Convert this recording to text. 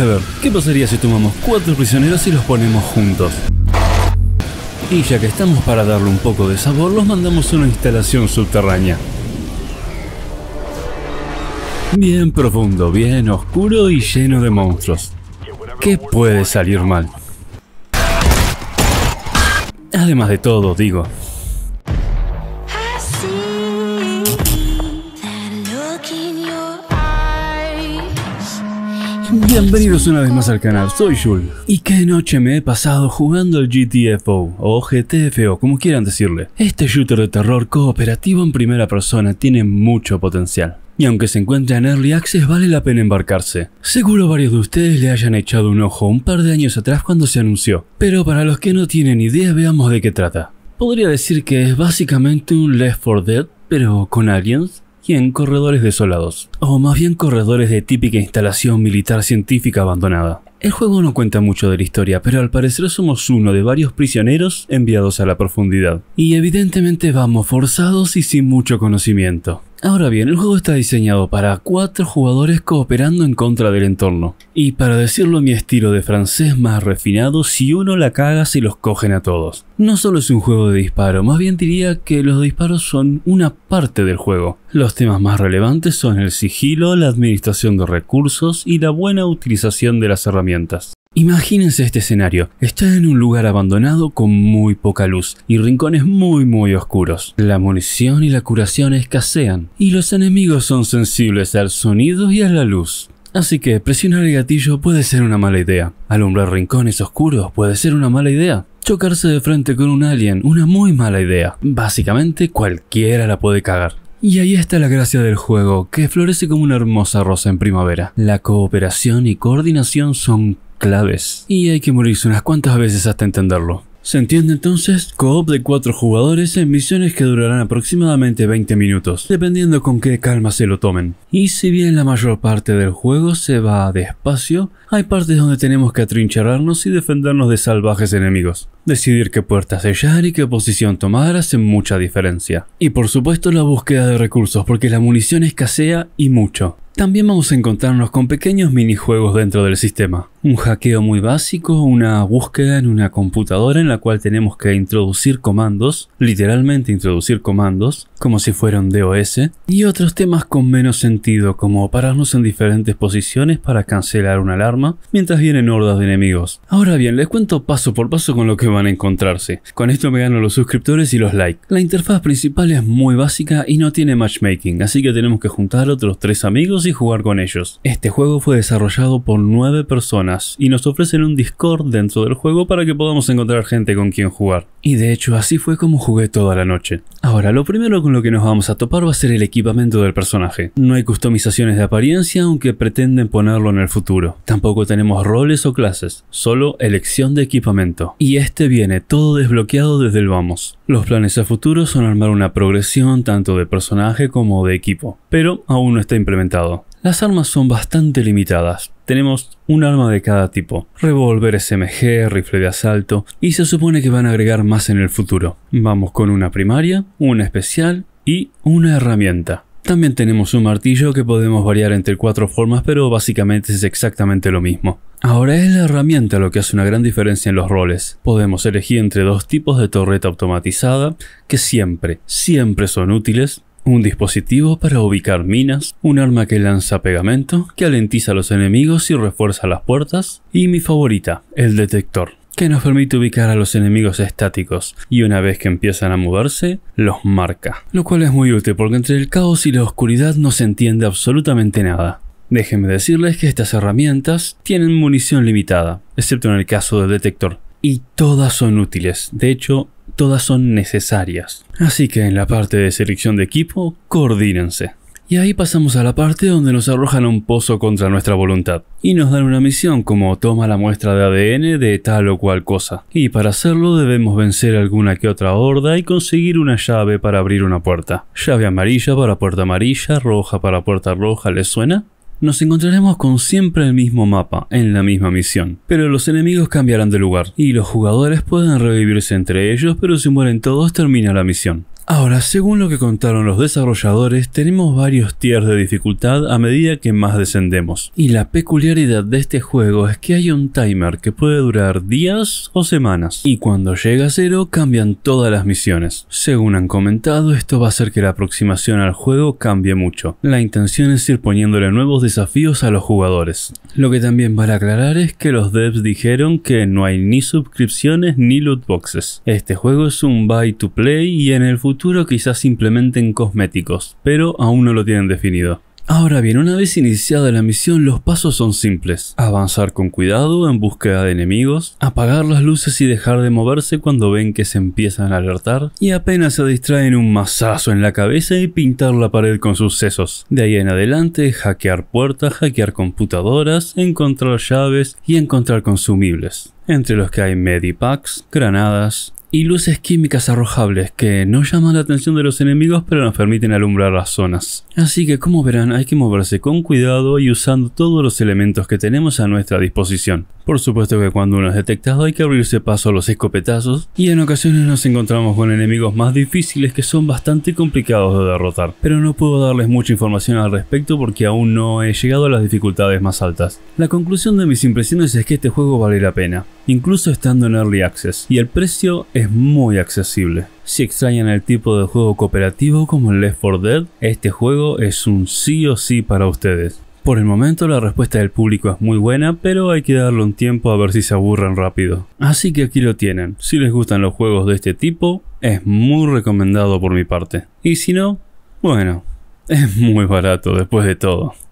a ver, ¿qué pasaría si tomamos cuatro prisioneros y los ponemos juntos? Y ya que estamos para darle un poco de sabor, los mandamos a una instalación subterránea. Bien profundo, bien oscuro y lleno de monstruos. ¿Qué puede salir mal? Además de todo, digo, Bienvenidos una vez más al canal, soy Jul. Y qué noche me he pasado jugando el GTFO, o GTFO, como quieran decirle. Este shooter de terror cooperativo en primera persona tiene mucho potencial. Y aunque se encuentra en Early Access, vale la pena embarcarse. Seguro varios de ustedes le hayan echado un ojo un par de años atrás cuando se anunció. Pero para los que no tienen idea, veamos de qué trata. Podría decir que es básicamente un Left 4 Dead, pero con aliens, y en corredores desolados, o más bien corredores de típica instalación militar científica abandonada. El juego no cuenta mucho de la historia, pero al parecer somos uno de varios prisioneros enviados a la profundidad. Y evidentemente vamos forzados y sin mucho conocimiento. Ahora bien, el juego está diseñado para cuatro jugadores cooperando en contra del entorno. Y para decirlo mi estilo de francés más refinado, si uno la caga se los cogen a todos. No solo es un juego de disparo, más bien diría que los disparos son una parte del juego. Los temas más relevantes son el sigilo, la administración de recursos y la buena utilización de las herramientas Imagínense este escenario. Está en un lugar abandonado con muy poca luz y rincones muy muy oscuros. La munición y la curación escasean y los enemigos son sensibles al sonido y a la luz. Así que presionar el gatillo puede ser una mala idea. Alumbrar rincones oscuros puede ser una mala idea. Chocarse de frente con un alien, una muy mala idea. Básicamente cualquiera la puede cagar. Y ahí está la gracia del juego, que florece como una hermosa rosa en primavera. La cooperación y coordinación son claves, y hay que morirse unas cuantas veces hasta entenderlo. Se entiende entonces co-op de 4 jugadores en misiones que durarán aproximadamente 20 minutos, dependiendo con qué calma se lo tomen. Y si bien la mayor parte del juego se va despacio, hay partes donde tenemos que atrincherarnos y defendernos de salvajes enemigos. Decidir qué puerta sellar y qué posición tomar hace mucha diferencia. Y por supuesto la búsqueda de recursos, porque la munición escasea y mucho. También vamos a encontrarnos con pequeños minijuegos dentro del sistema. Un hackeo muy básico, una búsqueda en una computadora en la cual tenemos que introducir comandos, literalmente introducir comandos, como si fuera un DOS, y otros temas con menos sentido, como pararnos en diferentes posiciones para cancelar una alarma mientras vienen hordas de enemigos. Ahora bien, les cuento paso por paso con lo que van a encontrarse. Con esto me gano los suscriptores y los likes. La interfaz principal es muy básica y no tiene matchmaking, así que tenemos que juntar otros tres amigos y jugar con ellos. Este juego fue desarrollado por nueve personas y nos ofrecen un Discord dentro del juego para que podamos encontrar gente con quien jugar. Y de hecho así fue como jugué toda la noche. Ahora, lo primero con lo que nos vamos a topar va a ser el equipamiento del personaje. No hay customizaciones de apariencia aunque pretenden ponerlo en el futuro. Tampoco tenemos roles o clases, solo elección de equipamiento. Y este viene todo desbloqueado desde el vamos. Los planes a futuro son armar una progresión tanto de personaje como de equipo, pero aún no está implementado. Las armas son bastante limitadas, tenemos un arma de cada tipo, revolver SMG, rifle de asalto, y se supone que van a agregar más en el futuro. Vamos con una primaria, una especial y una herramienta. También tenemos un martillo que podemos variar entre cuatro formas, pero básicamente es exactamente lo mismo. Ahora es la herramienta lo que hace una gran diferencia en los roles. Podemos elegir entre dos tipos de torreta automatizada, que siempre, siempre son útiles, un dispositivo para ubicar minas, un arma que lanza pegamento, que alentiza a los enemigos y refuerza las puertas, y mi favorita, el detector, que nos permite ubicar a los enemigos estáticos y una vez que empiezan a moverse, los marca. Lo cual es muy útil porque entre el caos y la oscuridad no se entiende absolutamente nada. Déjenme decirles que estas herramientas tienen munición limitada, excepto en el caso del detector, y todas son útiles. De hecho, todas son necesarias. Así que en la parte de selección de equipo, coordínense. Y ahí pasamos a la parte donde nos arrojan un pozo contra nuestra voluntad. Y nos dan una misión como toma la muestra de ADN de tal o cual cosa. Y para hacerlo debemos vencer alguna que otra horda y conseguir una llave para abrir una puerta. Llave amarilla para puerta amarilla, roja para puerta roja, ¿les suena? Nos encontraremos con siempre el mismo mapa, en la misma misión, pero los enemigos cambiarán de lugar, y los jugadores pueden revivirse entre ellos, pero si mueren todos termina la misión. Ahora, según lo que contaron los desarrolladores, tenemos varios tiers de dificultad a medida que más descendemos. Y la peculiaridad de este juego es que hay un timer que puede durar días o semanas. Y cuando llega a cero cambian todas las misiones. Según han comentado, esto va a hacer que la aproximación al juego cambie mucho. La intención es ir poniéndole nuevos desafíos a los jugadores. Lo que también vale aclarar es que los devs dijeron que no hay ni suscripciones ni loot boxes. Este juego es un buy to play y en el futuro quizás quizás en cosméticos, pero aún no lo tienen definido. Ahora bien, una vez iniciada la misión, los pasos son simples. Avanzar con cuidado en búsqueda de enemigos, apagar las luces y dejar de moverse cuando ven que se empiezan a alertar, y apenas se distraen un mazazo en la cabeza y pintar la pared con sus sesos. De ahí en adelante, hackear puertas, hackear computadoras, encontrar llaves y encontrar consumibles entre los que hay medipacks, granadas, y luces químicas arrojables que no llaman la atención de los enemigos pero nos permiten alumbrar las zonas. Así que como verán hay que moverse con cuidado y usando todos los elementos que tenemos a nuestra disposición. Por supuesto que cuando uno es detectado hay que abrirse paso a los escopetazos y en ocasiones nos encontramos con enemigos más difíciles que son bastante complicados de derrotar, pero no puedo darles mucha información al respecto porque aún no he llegado a las dificultades más altas. La conclusión de mis impresiones es que este juego vale la pena, incluso estando en Early Access, y el precio es muy accesible. Si extrañan el tipo de juego cooperativo como el Left 4 Dead, este juego es un sí o sí para ustedes. Por el momento la respuesta del público es muy buena, pero hay que darle un tiempo a ver si se aburren rápido. Así que aquí lo tienen, si les gustan los juegos de este tipo, es muy recomendado por mi parte. Y si no, bueno, es muy barato después de todo.